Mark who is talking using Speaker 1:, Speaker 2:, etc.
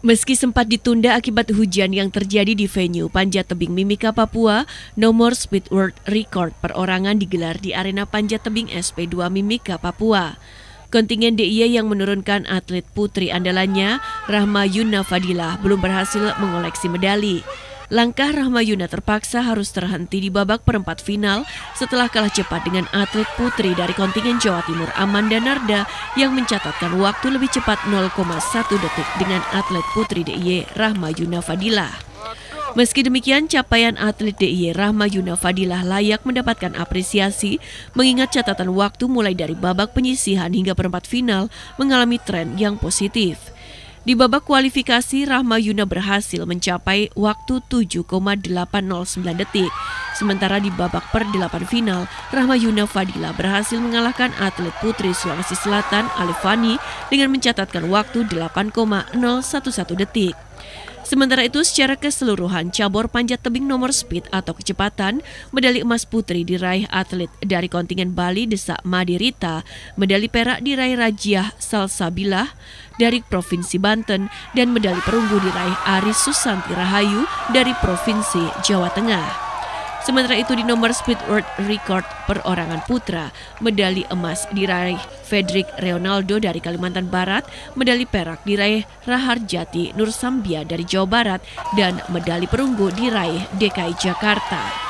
Speaker 1: Meski sempat ditunda akibat hujan yang terjadi di venue Panjat Tebing Mimika Papua, No More Speed World Record perorangan digelar di Arena Panjat Tebing SP2 Mimika Papua. Kontingen DIY yang menurunkan atlet putri andalannya, Rahma Yuna Fadilah, belum berhasil mengoleksi medali langkah Rahmayuna terpaksa harus terhenti di babak perempat final setelah kalah cepat dengan atlet putri dari kontingen Jawa Timur Amanda Narda yang mencatatkan waktu lebih cepat 0,1 detik dengan atlet putri DIY Rahmayuna Fadila. Meski demikian, capaian atlet DIY Rahma Yuna Fadilah layak mendapatkan apresiasi mengingat catatan waktu mulai dari babak penyisihan hingga perempat final mengalami tren yang positif. Di babak kualifikasi, Rahma Yuna berhasil mencapai waktu 7,809 detik Sementara di babak per delapan final, Rahma Yuna Fadila berhasil mengalahkan atlet putri Sulawesi Selatan Alefani dengan mencatatkan waktu 8,011 detik. Sementara itu, secara keseluruhan cabur panjat tebing nomor speed atau kecepatan, medali emas putri diraih atlet dari kontingen Bali Desa Madirita, medali perak diraih Rajiah Salsabilah dari Provinsi Banten, dan medali perunggu diraih Aris Susanti Rahayu dari Provinsi Jawa Tengah. Sementara itu di nomor speed world record perorangan putra, medali emas diraih Fedrik Ronaldo dari Kalimantan Barat, medali perak diraih Raharjati Nursambia dari Jawa Barat, dan medali perunggu
Speaker 2: diraih DKI Jakarta.